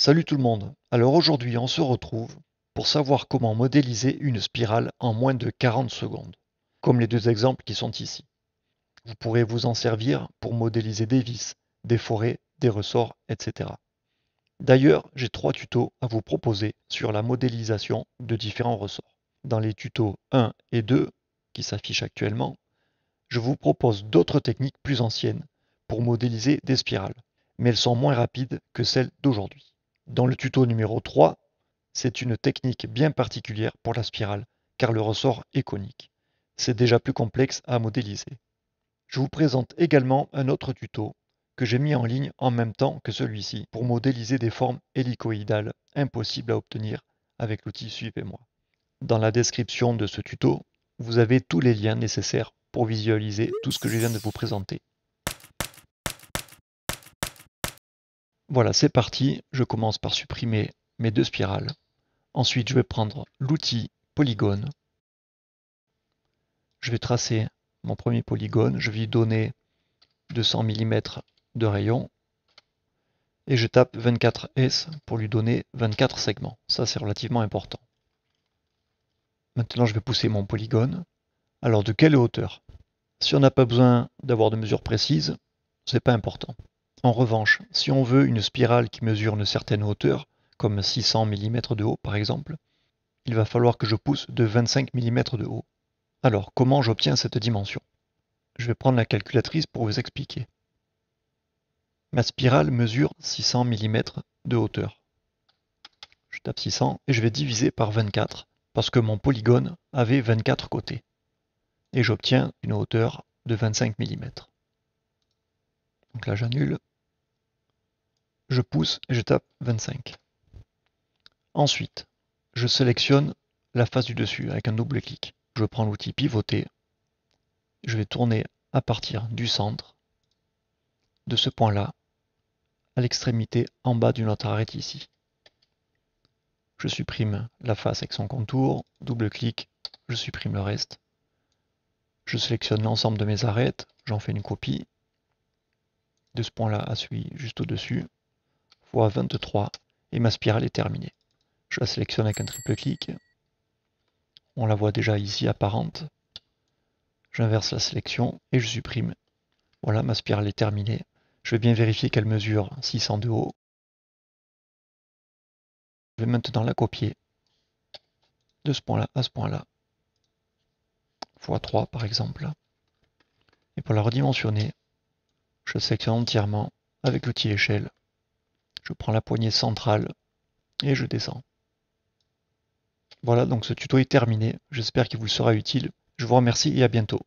Salut tout le monde, alors aujourd'hui on se retrouve pour savoir comment modéliser une spirale en moins de 40 secondes, comme les deux exemples qui sont ici. Vous pourrez vous en servir pour modéliser des vis, des forêts, des ressorts, etc. D'ailleurs, j'ai trois tutos à vous proposer sur la modélisation de différents ressorts. Dans les tutos 1 et 2, qui s'affichent actuellement, je vous propose d'autres techniques plus anciennes pour modéliser des spirales, mais elles sont moins rapides que celles d'aujourd'hui. Dans le tuto numéro 3, c'est une technique bien particulière pour la spirale, car le ressort est conique. C'est déjà plus complexe à modéliser. Je vous présente également un autre tuto que j'ai mis en ligne en même temps que celui-ci pour modéliser des formes hélicoïdales impossibles à obtenir avec l'outil Suivez-moi. Dans la description de ce tuto, vous avez tous les liens nécessaires pour visualiser tout ce que je viens de vous présenter. Voilà, c'est parti. Je commence par supprimer mes deux spirales. Ensuite, je vais prendre l'outil polygone. Je vais tracer mon premier polygone. Je vais lui donner 200 mm de rayon. Et je tape 24S pour lui donner 24 segments. Ça, c'est relativement important. Maintenant, je vais pousser mon polygone. Alors, de quelle hauteur Si on n'a pas besoin d'avoir de mesures précises, n'est pas important. En revanche, si on veut une spirale qui mesure une certaine hauteur, comme 600 mm de haut par exemple, il va falloir que je pousse de 25 mm de haut. Alors, comment j'obtiens cette dimension Je vais prendre la calculatrice pour vous expliquer. Ma spirale mesure 600 mm de hauteur. Je tape 600 et je vais diviser par 24 parce que mon polygone avait 24 côtés. Et j'obtiens une hauteur de 25 mm. Donc là j'annule je pousse et je tape 25. Ensuite, je sélectionne la face du dessus avec un double clic. Je prends l'outil pivoter. Je vais tourner à partir du centre de ce point-là à l'extrémité en bas d'une autre arête ici. Je supprime la face avec son contour, double clic, je supprime le reste. Je sélectionne l'ensemble de mes arêtes, j'en fais une copie de ce point-là à celui juste au-dessus fois 23 et ma spirale est terminée. Je la sélectionne avec un triple clic. On la voit déjà ici apparente. J'inverse la sélection et je supprime. Voilà, ma spirale est terminée. Je vais bien vérifier qu'elle mesure 600 de haut. Je vais maintenant la copier de ce point-là à ce point-là, x 3 par exemple. Et pour la redimensionner, je sélectionne entièrement avec l'outil échelle je prends la poignée centrale et je descends. Voilà, donc ce tuto est terminé. J'espère qu'il vous sera utile. Je vous remercie et à bientôt.